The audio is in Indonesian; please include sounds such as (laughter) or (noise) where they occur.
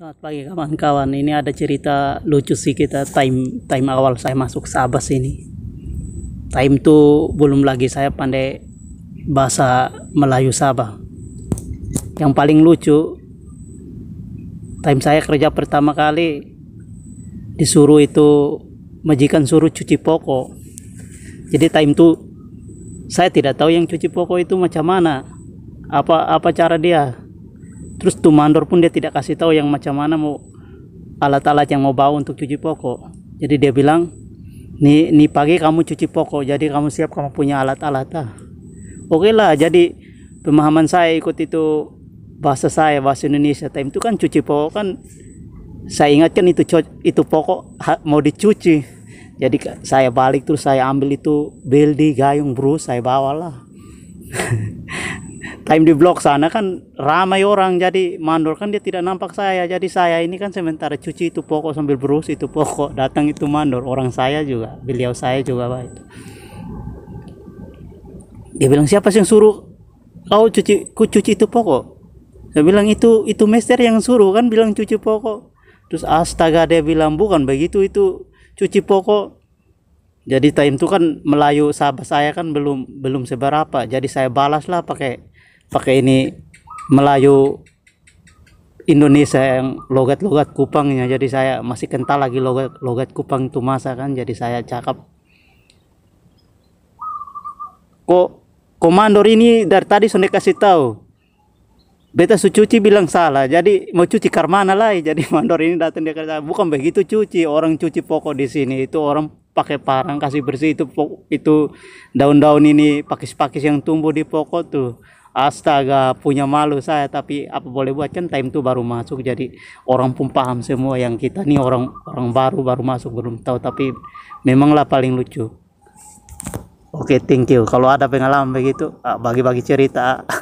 Selamat pagi kawan-kawan. Ini ada cerita lucu sih kita time time awal saya masuk Sabas ini. Time itu belum lagi saya pandai bahasa Melayu Sabah. Yang paling lucu time saya kerja pertama kali disuruh itu majikan suruh cuci pokok. Jadi time itu saya tidak tahu yang cuci pokok itu macam mana. Apa apa cara dia? terus tuh mandor pun dia tidak kasih tahu yang macam mana mau alat-alat yang mau bawa untuk cuci pokok jadi dia bilang ni ni pagi kamu cuci pokok jadi kamu siap kamu punya alat-alat ah. oke lah jadi pemahaman saya ikut itu bahasa saya bahasa Indonesia time itu kan cuci pokok kan saya ingatkan itu itu pokok mau dicuci jadi saya balik terus saya ambil itu beldi gayung bro saya bawalah (laughs) time di blog sana kan ramai orang jadi mandor kan dia tidak nampak saya jadi saya ini kan sementara cuci itu pokok sambil berus itu pokok datang itu mandor orang saya juga beliau saya juga pak itu dia bilang siapa sih yang suruh kau cuci ku cuci itu pokok saya bilang itu itu mester yang suruh kan bilang cuci pokok terus astaga dia bilang bukan begitu itu cuci pokok jadi time itu kan Melayu sahabat saya kan belum belum seberapa jadi saya balas lah pakai pakai ini Melayu Indonesia yang logat-logat Kupangnya jadi saya masih kental lagi logat logat Kupang itu masa kan jadi saya cakap kok komandor ini dari tadi sudah kasih tahu beta su cuci bilang salah jadi mau cuci karmana lah (laughs) jadi mandor ini datang dia kata bukan begitu cuci orang cuci pokok di sini itu orang pakai parang kasih bersih itu itu daun-daun ini pakis-pakis yang tumbuh di pokok tuh astaga punya malu saya tapi apa boleh buat kan time itu baru masuk jadi orang pun paham semua yang kita nih orang orang baru baru masuk belum tahu tapi memanglah paling lucu oke okay, thank you kalau ada pengalaman begitu ah, bagi-bagi cerita